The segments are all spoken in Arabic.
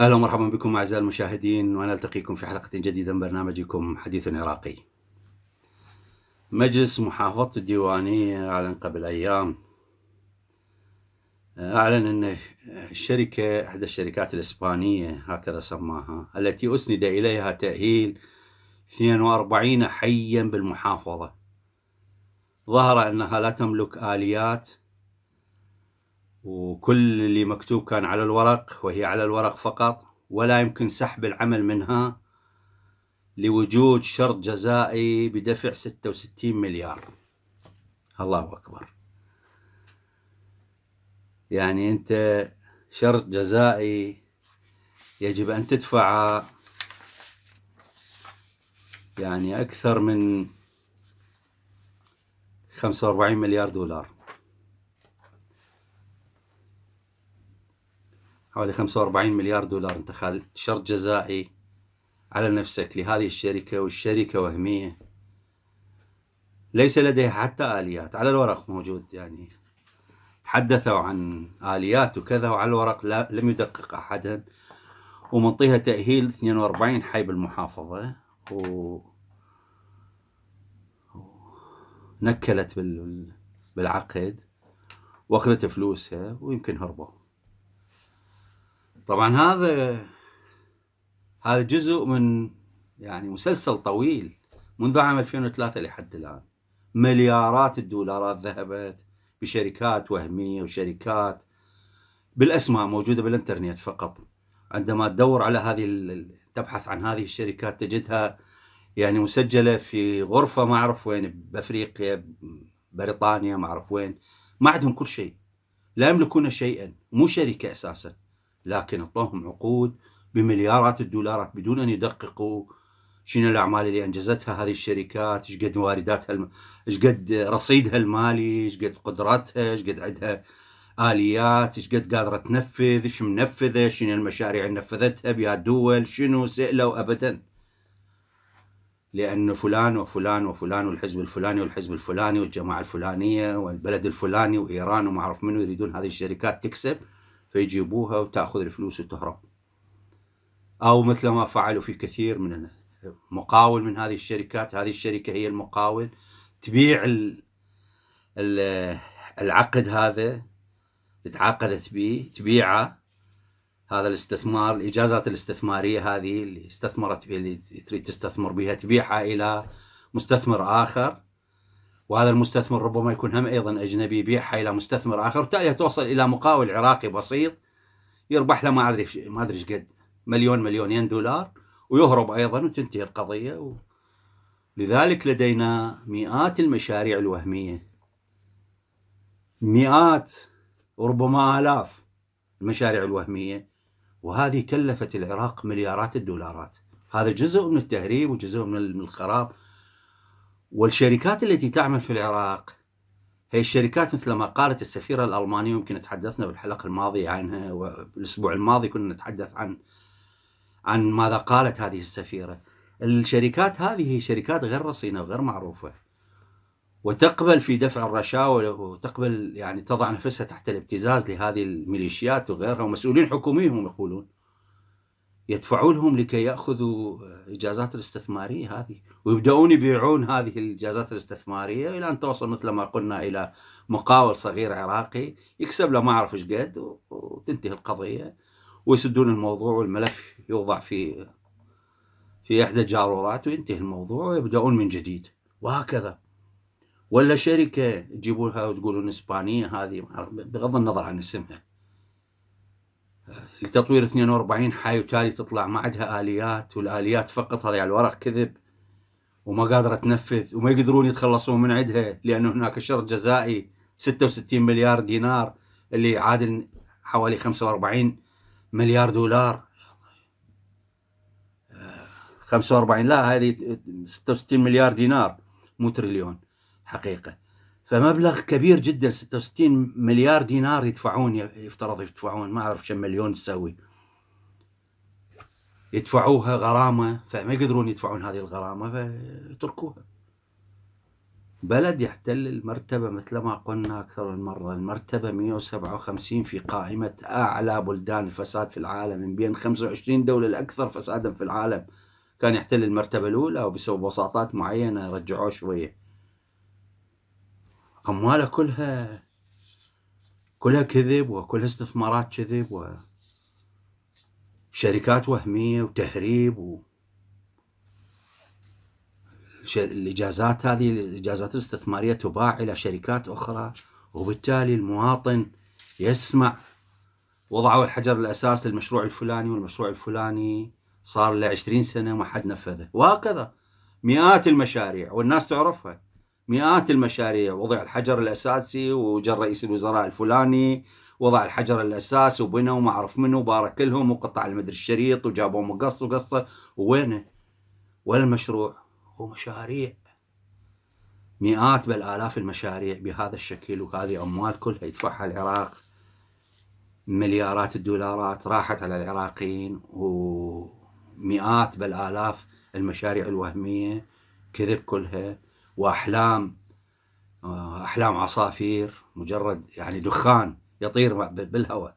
اهلا ومرحبا بكم اعزائي المشاهدين ونلتقيكم في حلقه جديده من برنامجكم حديث عراقي. مجلس محافظه الديوانيه اعلن قبل ايام اعلن ان الشركه احدى الشركات الاسبانيه هكذا سماها التي اسند اليها تاهيل 42 حيا بالمحافظه ظهر انها لا تملك اليات وكل اللي مكتوب كان على الورق وهي على الورق فقط ولا يمكن سحب العمل منها لوجود شرط جزائي بدفع 66 مليار الله أكبر يعني أنت شرط جزائي يجب أن تدفع يعني أكثر من 45 مليار دولار حوالي 45 مليار دولار انت خال شرط جزائي على نفسك لهذه الشركة والشركة وهمية ليس لديها حتى آليات على الورق موجود يعني تحدثوا عن آليات وكذا وعلى الورق لا لم يدقق أحدا ومنطيها تأهيل 42 حي بالمحافظة و نكلت بالعقد واخذت فلوسها ويمكن هربوا طبعا هذا هذا جزء من يعني مسلسل طويل منذ عام 2003 لحد الآن مليارات الدولارات ذهبت بشركات وهمية وشركات بالأسماء موجودة بالإنترنت فقط عندما تدور على هذه تبحث عن هذه الشركات تجدها يعني مسجلة في غرفة ما أعرف وين بأفريقيا بريطانيا ما أعرف وين ما عندهم كل شيء لا يملكون شيئا مو شركة أساسا لكن اعطوهم عقود بمليارات الدولارات بدون ان يدققوا شنو الاعمال اللي انجزتها هذه الشركات، ايش قد وارداتها، الم... ايش قد رصيدها المالي، ايش قد قدراتها، ايش قد عندها اليات، ايش قد قادره تنفذ، ايش منفذه، شنو المشاريع اللي نفذتها بها الدول، شنو سالوا ابدا. لانه فلان وفلان وفلان والحزب الفلاني والحزب الفلاني والجماعه الفلانيه والبلد الفلاني وايران وما اعرف منو يريدون هذه الشركات تكسب فيجيبوها وتاخذ الفلوس وتهرب او مثل ما فعلوا في كثير من مقاول من هذه الشركات هذه الشركه هي المقاول تبيع العقد هذا اللي تعاقدت به تبيعه هذا الاستثمار الاجازات الاستثماريه هذه اللي استثمرت بها اللي تريد تستثمر بها تبيعها الى مستثمر اخر وهذا المستثمر ربما يكون هم ايضا اجنبي يبيعها الى مستثمر اخر وبالتالي توصل الى مقاول عراقي بسيط يربح له ما ادري ما ادري ايش قد مليون مليونين دولار ويهرب ايضا وتنتهي القضيه و... لذلك لدينا مئات المشاريع الوهميه مئات وربما الاف المشاريع الوهميه وهذه كلفت العراق مليارات الدولارات هذا جزء من التهريب وجزء من الخراب والشركات التي تعمل في العراق هي الشركات مثل ما قالت السفيرة الألمانية يمكن تحدثنا بالحلقة الماضية عنها والأسبوع الماضي كنا نتحدث عن عن ماذا قالت هذه السفيرة الشركات هذه هي شركات غير رصينة وغير معروفة وتقبل في دفع الرشاوى وتقبل يعني تضع نفسها تحت الابتزاز لهذه الميليشيات وغيرها ومسؤولين حكوميين هم يقولون يدفعوا لهم لكي ياخذوا آه، اجازات الاستثماريه هذه ويبداون يبيعون هذه الاجازات الاستثماريه الى ان توصل مثل ما قلنا الى مقاول صغير عراقي يكسب له ما اعرف ايش قد وتنتهي القضيه ويسدون الموضوع والملف يوضع في في احدى الجارورات وينتهي الموضوع ويبداون من جديد وهكذا ولا شركه تجيبونها وتقولون اسبانيه هذه بغض النظر عن اسمها لتطوير 42 حي وتالي تطلع ما عندها اليات والاليات فقط هذه على الورق كذب وما قادره تنفذ وما يقدرون يتخلصون من عندها لانه هناك شرط جزائي 66 مليار دينار اللي يعادل حوالي 45 مليار دولار 45 آه، لا هذه 66 مليار دينار مو تريليون حقيقه فمبلغ كبير جدا 66 مليار دينار يدفعون يفترض يدفعون ما اعرف كم مليون تسوي يدفعوها غرامه فما يقدرون يدفعون هذه الغرامه فيتركوها بلد يحتل المرتبه مثل ما قلنا اكثر من مره المرتبه 157 في قائمه اعلى بلدان الفساد في العالم من بين 25 دوله الاكثر فسادا في العالم كان يحتل المرتبه الاولى وبسبب وساطات معينه رجعوه شويه امواله كلها كلها كذب وكلها استثمارات كذب وشركات وهميه وتهريب و الاجازات هذه الاجازات الاستثماريه تباع الى شركات اخرى وبالتالي المواطن يسمع وضعوا الحجر الاساس للمشروع الفلاني والمشروع الفلاني صار له 20 سنه ما حد نفذه وهكذا مئات المشاريع والناس تعرفها مئات المشاريع وضع الحجر الأساسي وجاء رئيس الوزراء الفلاني وضع الحجر الأساس وبنى وما أعرف منه وبارك لهم وقطع المدري الشريط وجابوا مقص وقصة ووينه ولا المشروع هو مشاريع مئات بل آلاف المشاريع بهذا الشكل وهذه أموال كلها يدفعها العراق مليارات الدولارات راحت على العراقيين ومئات بل آلاف المشاريع الوهمية كذب كلها واحلام احلام عصافير مجرد يعني دخان يطير بالهواء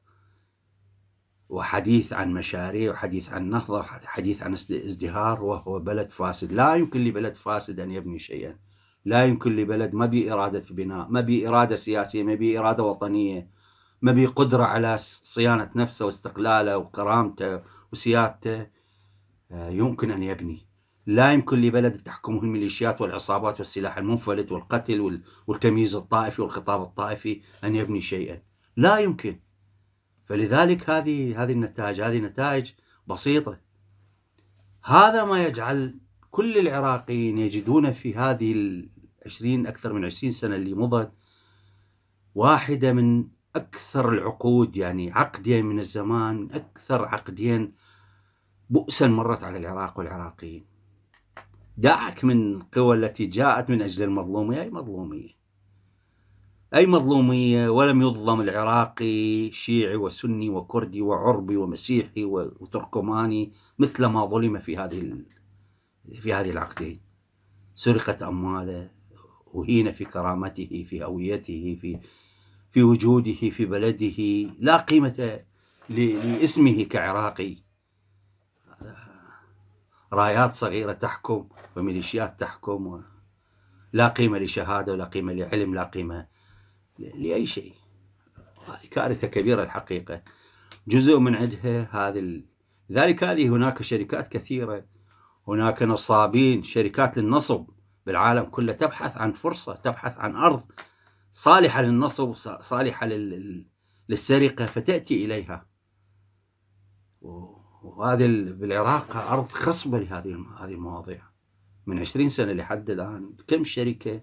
وحديث عن مشاريع وحديث عن نهضه وحديث عن ازدهار وهو بلد فاسد لا يمكن لبلد فاسد ان يبني شيئا لا يمكن لبلد ما بي اراده بناء ما بي اراده سياسيه ما بي اراده وطنيه ما بي قدره على صيانه نفسه واستقلاله وكرامته وسيادته آه، يمكن ان يبني لا يمكن لبلد تحكمه الميليشيات والعصابات والسلاح المنفلت والقتل والتمييز الطائفي والخطاب الطائفي أن يبني شيئا لا يمكن فلذلك هذه هذه النتائج هذه نتائج بسيطة هذا ما يجعل كل العراقيين يجدون في هذه 20 أكثر من 20 سنة اللي مضت واحدة من أكثر العقود يعني عقدين من الزمان أكثر عقدين بؤسا مرت على العراق والعراقيين دعك من قوى التي جاءت من أجل المظلومية أي مظلومية أي مظلومية ولم يظلم العراقي شيعي وسني وكردي وعربي ومسيحي وتركماني مثل ما ظلم في هذه في هذه العقدين سرقت أمواله أهين في كرامته في هويته في في وجوده في بلده لا قيمة لاسمه كعراقي رايات صغيرة تحكم وميليشيات تحكم لا قيمة لشهادة ولا قيمة لعلم لا قيمة لأي شيء هذه كارثة كبيرة الحقيقة جزء من عندها هذه ال... ذلك هذه هناك شركات كثيرة هناك نصابين شركات للنصب بالعالم كله تبحث عن فرصة تبحث عن أرض صالحة للنصب صالحة لل... للسرقة فتأتي إليها وهذه بالعراق ارض خصبة لهذه هذه المواضيع من 20 سنة لحد الآن كم شركة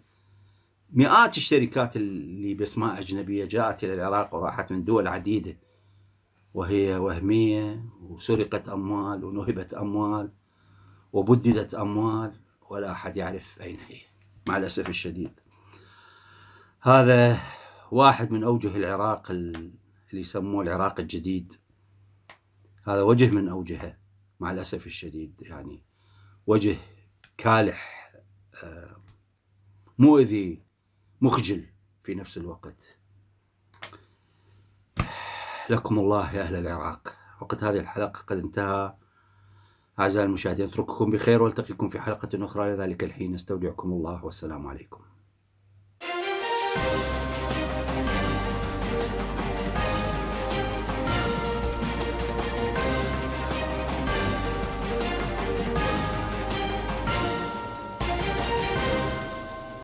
مئات الشركات اللي باسماء أجنبية جاءت إلى العراق وراحت من دول عديدة وهي وهمية وسرقت أموال ونهبت أموال وبددت أموال ولا أحد يعرف أين هي مع الأسف الشديد هذا واحد من أوجه العراق اللي يسموه العراق الجديد هذا وجه من أوجهه مع الأسف الشديد يعني وجه كالح آه، مؤذي مخجل في نفس الوقت لكم الله يا أهل العراق وقت هذه الحلقة قد انتهى أعزائي المشاهدين أترككم بخير والتقيكم في حلقة أخرى إلى ذلك الحين استودعكم الله والسلام عليكم Thank you.